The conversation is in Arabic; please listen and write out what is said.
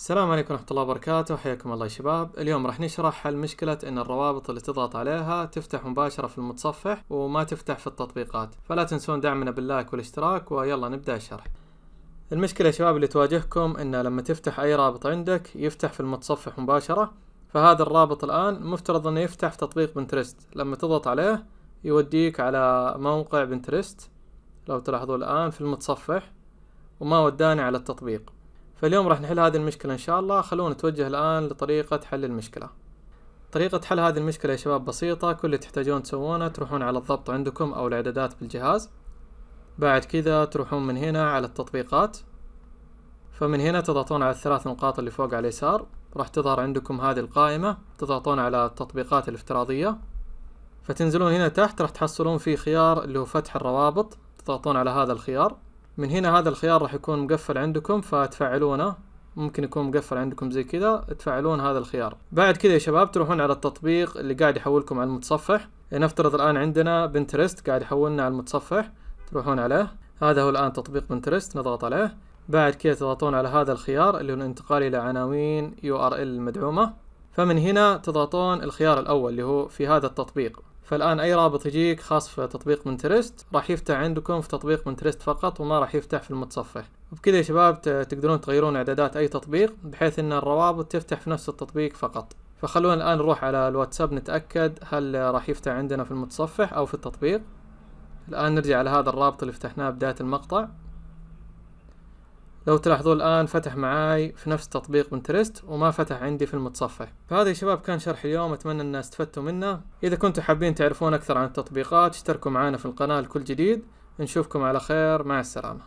السلام عليكم ورحمة الله وبركاته حياكم الله يا شباب اليوم راح نشرح حل مشكلة ان الروابط اللي تضغط عليها تفتح مباشرة في المتصفح وما تفتح في التطبيقات فلا تنسون دعمنا باللايك والاشتراك ويلا نبدأ الشرح المشكلة يا شباب اللي تواجهكم ان لما تفتح اي رابط عندك يفتح في المتصفح مباشرة فهذا الرابط الان مفترض انه يفتح في تطبيق بنترست لما تضغط عليه يوديك على موقع بنترست لو تلاحظوا الان في المتصفح وما وداني على التطبيق فاليوم راح نحل هذه المشكلة ان شاء الله خلونا نتوجه الان لطريقة حل المشكلة طريقة حل هذه المشكلة يا شباب بسيطة كل اللي تحتاجون تسوونه تروحون على الضبط عندكم او الاعدادات بالجهاز بعد كذا تروحون من هنا على التطبيقات فمن هنا تضغطون على الثلاث نقاط اللي فوق على اليسار راح تظهر عندكم هذه القائمة تضغطون على التطبيقات الافتراضية فتنزلون هنا تحت راح تحصلون في خيار اللي هو فتح الروابط تضغطون على هذا الخيار من هنا هذا الخيار راح يكون مقفل عندكم فتفعلونه ممكن يكون مقفل عندكم زي كذا تفعلون هذا الخيار بعد كذا يا شباب تروحون على التطبيق اللي قاعد يحولكم على المتصفح نفترض الان عندنا بنترست قاعد يحولنا على المتصفح تروحون عليه هذا هو الان تطبيق بنترست نضغط عليه بعد كذا تضغطون على هذا الخيار اللي هو الانتقال الى عناوين يو ار ال المدعومه فمن هنا تضغطون الخيار الاول اللي هو في هذا التطبيق فالان اي رابط يجيك خاص في تطبيق منترست راح يفتح عندكم في تطبيق منترست فقط وما راح يفتح في المتصفح وبكذا يا شباب تقدرون تغيرون اعدادات اي تطبيق بحيث ان الروابط تفتح في نفس التطبيق فقط فخلونا الان نروح على الواتساب نتاكد هل راح يفتح عندنا في المتصفح او في التطبيق الان نرجع على هذا الرابط اللي فتحناه بدايه المقطع لو تلاحظوا الآن فتح معاي في نفس تطبيق بنترست وما فتح عندي في المتصفح فهذا يا شباب كان شرح اليوم أتمنى أن استفدتوا منه إذا كنتوا حابين تعرفون أكثر عن التطبيقات اشتركوا معنا في القناة لكل جديد نشوفكم على خير مع السلامة